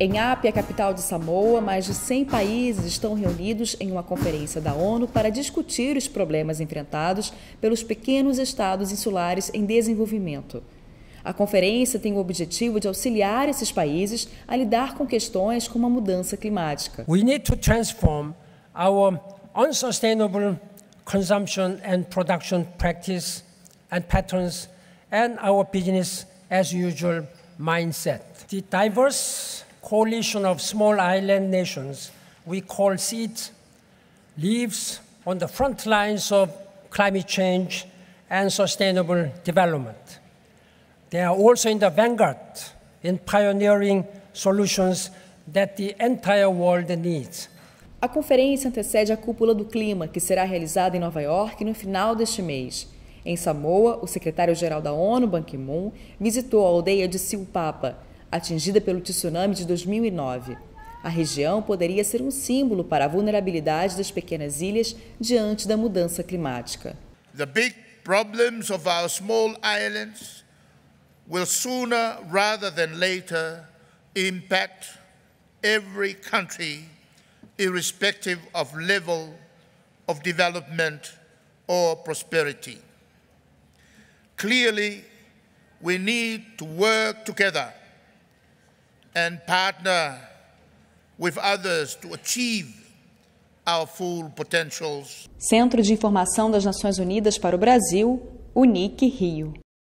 Em Apia, capital de Samoa, mais de 100 países estão reunidos em uma conferência da ONU para discutir os problemas enfrentados pelos pequenos estados insulares em desenvolvimento. A conferência tem o objetivo de auxiliar esses países a lidar com questões como a mudança climática. We need to transform our unsustainable consumption and production practice and patterns, and our business as usual mindset. The diverse coalition of small island nations we call SEED lives on the front lines of climate change and sustainable development. They are also in the vanguard in pioneering solutions that the entire world needs. A conferência antecede a Cúpula do Clima, que será realizada em Nova York no final deste mês. Em Samoa, o secretário-geral da ONU, Ban Ki-moon, visitou a aldeia de Silpapa, atingida pelo tsunami de 2009. A região poderia ser um símbolo para a vulnerabilidade das pequenas ilhas diante da mudança climática. The big problems of our small islands will sooner rather than later impact every country irrespective of level of development or prosperity. Clearly, we need to work together and partner with others to achieve our full potentials. Centro de Informação das Nações Unidas para o Brasil, UNIC Rio.